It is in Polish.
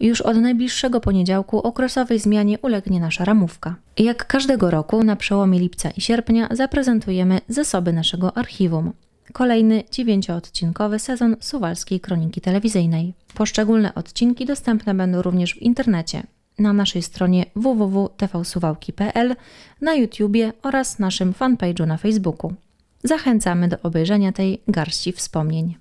Już od najbliższego poniedziałku okresowej zmianie ulegnie nasza ramówka. Jak każdego roku na przełomie lipca i sierpnia zaprezentujemy zasoby naszego archiwum. Kolejny dziewięcioodcinkowy sezon Suwalskiej Kroniki Telewizyjnej. Poszczególne odcinki dostępne będą również w internecie, na naszej stronie www.tvsuwałki.pl, na YouTubie oraz naszym fanpage'u na Facebooku. Zachęcamy do obejrzenia tej garści wspomnień.